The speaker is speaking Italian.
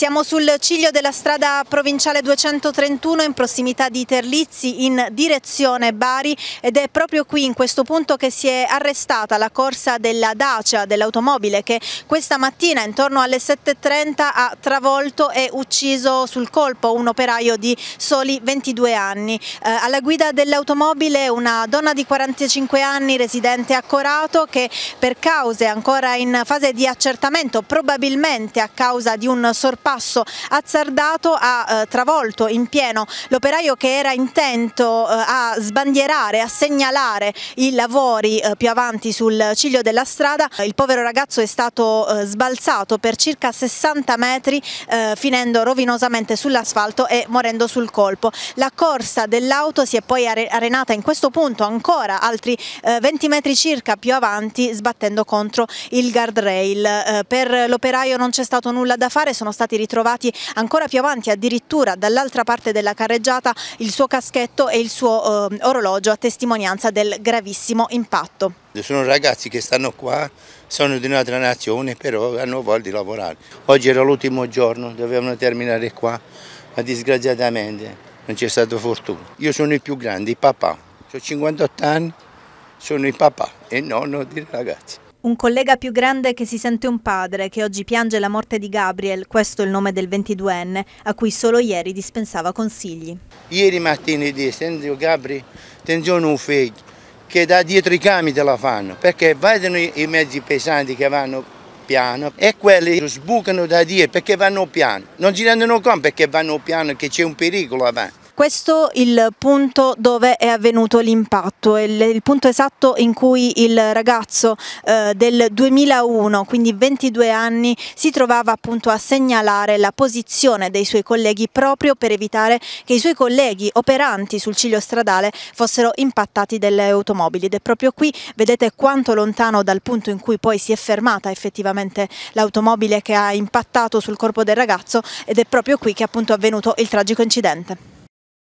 Siamo sul ciglio della strada provinciale 231 in prossimità di Terlizzi in direzione Bari ed è proprio qui in questo punto che si è arrestata la corsa della Dacia dell'automobile che questa mattina intorno alle 7.30 ha travolto e ucciso sul colpo un operaio di soli 22 anni. Eh, alla guida dell'automobile una donna di 45 anni residente a Corato che per cause ancora in fase di accertamento probabilmente a causa di un sorpasso passo azzardato ha eh, travolto in pieno l'operaio che era intento eh, a sbandierare, a segnalare i lavori eh, più avanti sul ciglio della strada. Il povero ragazzo è stato eh, sbalzato per circa 60 metri eh, finendo rovinosamente sull'asfalto e morendo sul colpo. La corsa dell'auto si è poi arenata in questo punto ancora altri 20 eh, metri circa più avanti sbattendo contro il guardrail. per l'operaio non c'è stato nulla da fare, sono stati stati ritrovati ancora più avanti, addirittura dall'altra parte della carreggiata, il suo caschetto e il suo eh, orologio a testimonianza del gravissimo impatto. Sono ragazzi che stanno qua, sono di un'altra nazione, però hanno voglia di lavorare. Oggi era l'ultimo giorno, dovevano terminare qua, ma disgraziatamente non c'è stata fortuna. Io sono il più grande, il papà, ho 58 anni, sono il papà e nonno di ragazzi. Un collega più grande che si sente un padre, che oggi piange la morte di Gabriel, questo è il nome del 22enne, a cui solo ieri dispensava consigli. Ieri mattina disse, Enzio oh Gabri, attenzione un figlio, che da dietro i cami te la fanno, perché vedono i mezzi pesanti che vanno piano e quelli sbucano da dietro perché vanno piano. Non si rendono conto perché vanno piano che c'è un pericolo avanti questo il punto dove è avvenuto l'impatto, il, il, punto esatto in cui il ragazzo eh, del 2001, quindi 22 anni, si trovava appunto a segnalare la posizione dei suoi colleghi proprio per evitare che i suoi colleghi operanti sul ciglio stradale fossero impattati dalle automobili ed è proprio qui vedete quanto lontano dal punto in cui poi si è fermata effettivamente l'automobile che ha impattato sul corpo del ragazzo ed è proprio qui che è avvenuto il tragico incidente.